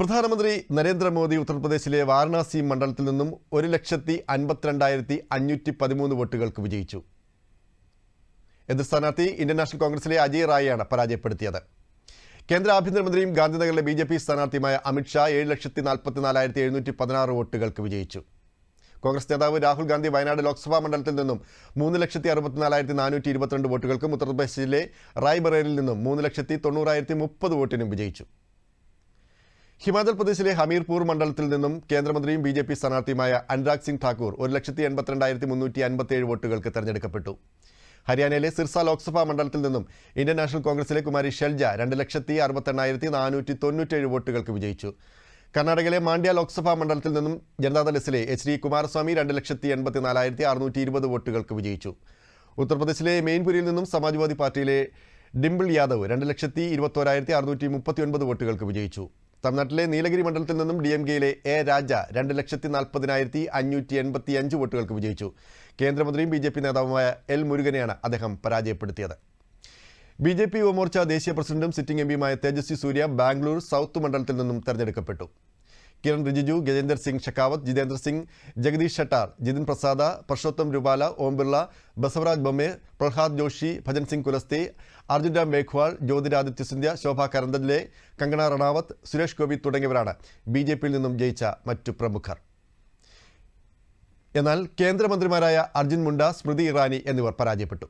പ്രധാനമന്ത്രി നരേന്ദ്രമോദി ഉത്തർപ്രദേശിലെ വാരണാസി മണ്ഡലത്തിൽ നിന്നും ഒരു ലക്ഷത്തി അൻപത്തിരണ്ടായിരത്തി അഞ്ഞൂറ്റി പതിമൂന്ന് വോട്ടുകൾക്ക് വിജയിച്ചു എതിർ സ്ഥാനാർത്ഥി ഇന്ത്യൻ നാഷണൽ കോൺഗ്രസിലെ അജയ് റായിയാണ് പരാജയപ്പെടുത്തിയത് കേന്ദ്ര ആഭ്യന്തരമന്ത്രിയും ഗാന്ധിനഗറിലെ ബി ജെ പി സ്ഥാനാർത്ഥിയുമായ അമിത്ഷാ ഏഴ് ലക്ഷത്തി നാൽപ്പത്തിനാലായിരത്തി എഴുന്നൂറ്റി പതിനാറ് വോട്ടുകൾക്ക് വിജയിച്ചു കോൺഗ്രസ് നേതാവ് രാഹുൽ ഗാന്ധി വയനാട് ലോക്സഭാ മണ്ഡലത്തിൽ നിന്നും മൂന്ന് ലക്ഷത്തി അറുപത്തിനാലായിരത്തി നാനൂറ്റി ഇരുപത്തിരണ്ട് വോട്ടുകൾക്കും ഉത്തർപ്രദേശിലെ റായ്ബറേലിൽ നിന്നും മൂന്ന് ലക്ഷത്തി തൊണ്ണൂറായിരത്തി മുപ്പത് വോട്ടിനും വിജയിച്ചു ഹിമാചൽ പ്രദേശിലെ ഹമീർപൂർ മണ്ഡലത്തിൽ നിന്നും കേന്ദ്രമന്ത്രിയും ബി ജെ പി സ്ഥാനാർത്ഥിയുമായ അനുരാഗ് സിംഗ് ഠാക്കൂർ ഒരു ലക്ഷത്തി എൺപത്തിരണ്ടായിരത്തി മുന്നൂറ്റി അൻപത്തിയേഴ് വോട്ടുകൾക്ക് തെരഞ്ഞെടുക്കപ്പെട്ടു ഹരിയാനയിലെ സിർസ ലോക്സഭാ മണ്ഡലത്തിൽ നിന്നും ഇന്ത്യൻ നാഷണൽ കോൺഗ്രസിലെ കുമാരി ഷെൽജ രണ്ട് ലക്ഷത്തി അറുപത്തെണ്ണായിരത്തി നാനൂറ്റി തൊണ്ണൂറ്റേഴ് വോട്ടുകൾക്ക് വിജയിച്ചു കർണാടകയിലെ മാണ്ഡ്യ ലോക്സഭാ മണ്ഡലത്തിൽ നിന്നും ജനതാദൾ എച്ച് ഡി കുമാരസ്വാമി രണ്ട് ലക്ഷത്തി എൺപത്തി നാലായിരത്തി അറുന്നൂറ്റി ഇരുപത് വോട്ടുകൾക്ക് വിജയിച്ചു ഉത്തർപ്രദേശിലെ മെയിൻപുരിയിൽ നിന്നും സമാജ്വാദി പാർട്ടിയിലെ ഡിംപിൾ യാദവ് രണ്ട് ലക്ഷത്തി ഇരുപത്തോരായിരത്തി അറുന്നൂറ്റി മുപ്പത്തി ഒൻപത് വോട്ടുകൾക്ക് വിജയിച്ചു തമിഴ്നാട്ടിലെ നീലഗിരി മണ്ഡലത്തിൽ നിന്നും ഡി എം കെയിലെ എ രാജ രണ്ട് ലക്ഷത്തി നാൽപ്പതിനായിരത്തി അഞ്ഞൂറ്റി എൺപത്തി അഞ്ച് വോട്ടുകൾക്ക് വിജയിച്ചു കേന്ദ്രമന്ത്രിയും ബി ജെ പി നേതാവുമായ എൽ മുരുകനെയാണ് അദ്ദേഹം പരാജയപ്പെടുത്തിയത് ബി ജെ പി യുവമോർച്ച ദേശീയ പ്രസിഡന്റും സിറ്റിംഗ് എം പിയുമായ തേജസ്വി സൂര്യ ബാംഗ്ലൂർ സൗത്ത് മണ്ഡലത്തിൽ നിന്നും തെരഞ്ഞെടുക്കപ്പെട്ടു കിരൺ റിജിജു ഗജേന്ദർ സിംഗ് ഷെക്കാവത്ത് ജിതേന്ദ്ര സിംഗ് ജഗദീഷ് ഷട്ടാർ ജിതിൻ പ്രസാദ പർഷോത്തം രൂപാല ഓം ബിർള ബസവരാജ് ബൊമ്മെ പ്രഹ്ലാദ് ജോഷി ഭജൻ സിംഗ് കുലസ്തി അർജുൻ രാം മേഘ്വാൾ ജ്യോതിരാദിത്യ സിന്ധ്യ ശോഭ കരന്തലെ കങ്കണ റണാവത്ത് സുരേഷ് ഗോപി തുടങ്ങിയവരാണ് ബി ജെ പിയിൽ നിന്നും ജയിച്ച മറ്റു പ്രമുഖർ എന്നാൽ കേന്ദ്രമന്ത്രിമാരായ അർജുൻ മുണ്ട സ്മൃതി ഇറാനി എന്നിവർ പരാജയപ്പെട്ടു